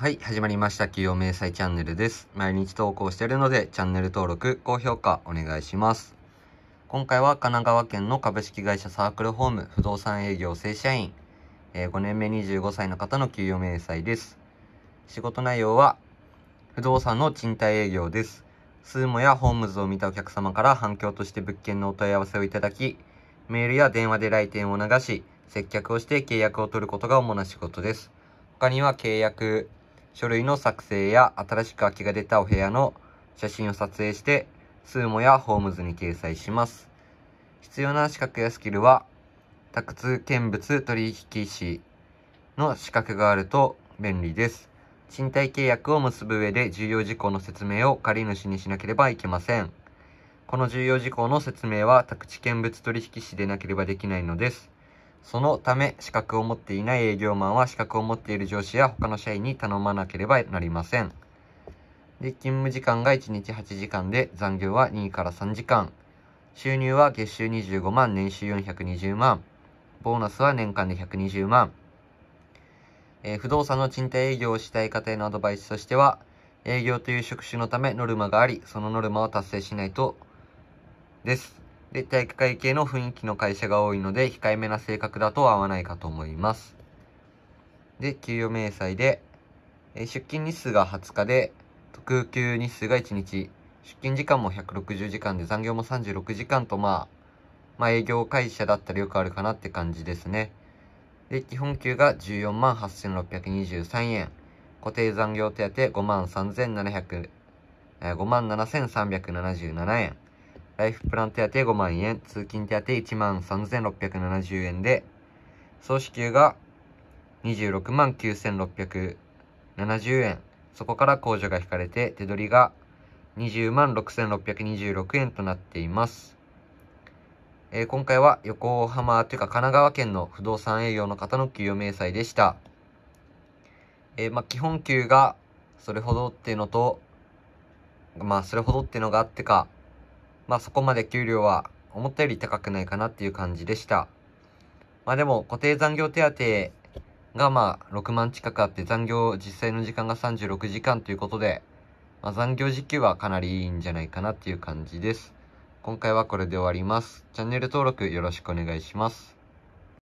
はい、始まりました。企業明細チャンネルです。毎日投稿しているので、チャンネル登録、高評価お願いします。今回は神奈川県の株式会社サークルホーム不動産営業正社員、え5年目25歳の方の給与明細です。仕事内容は、不動産の賃貸営業です。スーモやホームズを見たお客様から反響として物件のお問い合わせをいただき、メールや電話で来店を流し、接客をして契約を取ることが主な仕事です。他には契約書類の作成や新しく空きが出たお部屋の写真を撮影して、スーモやホームズに掲載します。必要な資格やスキルは、宅通見物取引士の資格があると便利です。賃貸契約を結ぶ上で重要事項の説明を借り主にしなければいけません。この重要事項の説明は宅地見物取引士でなければできないのです。そのため、資格を持っていない営業マンは資格を持っている上司や他の社員に頼まなければなりません。で、勤務時間が1日8時間で、残業は2から3時間。収入は月収25万、年収420万。ボーナスは年間で120万。えー、不動産の賃貸営業をしたい方へのアドバイスとしては、営業という職種のためノルマがあり、そのノルマを達成しないと、です。で、体育会系の雰囲気の会社が多いので、控えめな性格だと合わないかと思います。で、給与明細で、え出勤日数が20日で、特給日数が1日、出勤時間も160時間で残業も36時間と、まあ、まあ営業会社だったらよくあるかなって感じですね。で、基本給が14万8623円、固定残業手当5万3700、5万7377円、ライフプラン手当5万円、通勤手当1万3670円で、総支給が26万9670円。そこから控除が引かれて、手取りが20万6626円となっています。えー、今回は横浜というか神奈川県の不動産営業の方の給与明細でした。えー、まあ、基本給がそれほどっていうのと、まあ、それほどっていうのがあってか、まあそこまで給料は思ったより高くないかなっていう感じでした。まあでも固定残業手当がまあ6万近くあって残業実際の時間が36時間ということで、まあ、残業時給はかなりいいんじゃないかなっていう感じです。今回はこれで終わります。チャンネル登録よろしくお願いします。